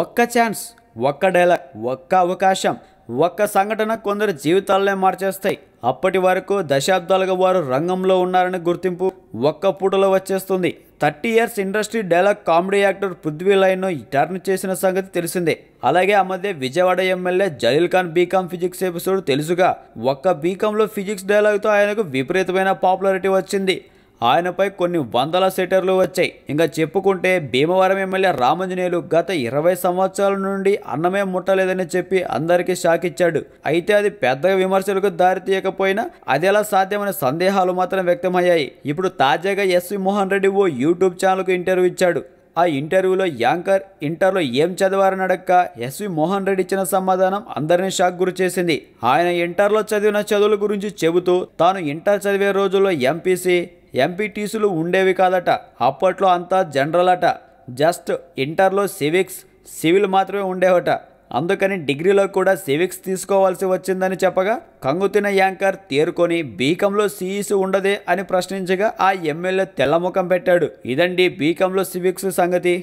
ఒక్క ఛాన్స్ ఒక్క డైలాగ్ ఒక్క అవకాశం ఒక్క సంఘటన కొందరు జీవితాలనే మార్చేస్తాయి అప్పటి వరకు దశాబ్దాలుగా వారు రంగంలో ఉన్నారని గుర్తింపు ఒక్క పూటలో వచ్చేస్తుంది thirty years industry dialogue comedy actor Prithvi line turn చేసిన సంగతి తెలిసిందే అలాగే ఆ మధ్య Vijayawada MLA Jaleel Khan BCom physics episode తెలుసుగా ఒక్క బీకామ్లో ఫిజిక్స్ డైలాగ్తో ఆయనకు విపరీతమైన పాపులారిటీ వచ్చింది ఆయనపై కొన్ని వందల సెటర్లు వచ్చాయి ఇంకా చెప్పుకుంటే భీమవరం ఎమ్మెల్యే రామంజనేయులు గత ఇరవై సంవత్సరాల నుండి అన్నమే ముట్టలేదని చెప్పి అందరికీ షాక్ ఇచ్చాడు అయితే అది పెద్ద విమర్శలకు దారితీయకపోయినా అది ఎలా సాధ్యమైన సందేహాలు మాత్రం వ్యక్తమయ్యాయి ఇప్పుడు తాజాగా ఎస్వి మోహన్ రెడ్డి ఓ యూట్యూబ్ ఛానల్కు ఇంటర్వ్యూ ఇచ్చాడు ఆ ఇంటర్వ్యూలో యాంకర్ ఇంటర్లో ఏం చదివారని అడక్క ఎస్వి మోహన్ రెడ్డి ఇచ్చిన సమాధానం అందరినీ షాక్ గురి చేసింది ఆయన ఇంటర్లో చదివిన చదువుల గురించి చెబుతూ తాను ఇంటర్ చదివే రోజుల్లో ఎంపీసీ ఎంపీటీసీలు ఉండేవి కాదట అప్పట్లో అంతా జనరల్ అట జస్ట్ ఇంటర్లో సివిక్స్ సివిల్ మాత్రమే ఉండేవట అందుకని డిగ్రీలో కూడా సివిక్స్ తీసుకోవాల్సి వచ్చిందని చెప్పగా కంగుతిన యాంకర్ తేరుకొని బీకంలో సీఈసీ ఉండదే అని ప్రశ్నించగా ఆ ఎమ్మెల్యే తెల్లముఖం పెట్టాడు ఇదండి బీకంలో సివిక్స్ సంగతి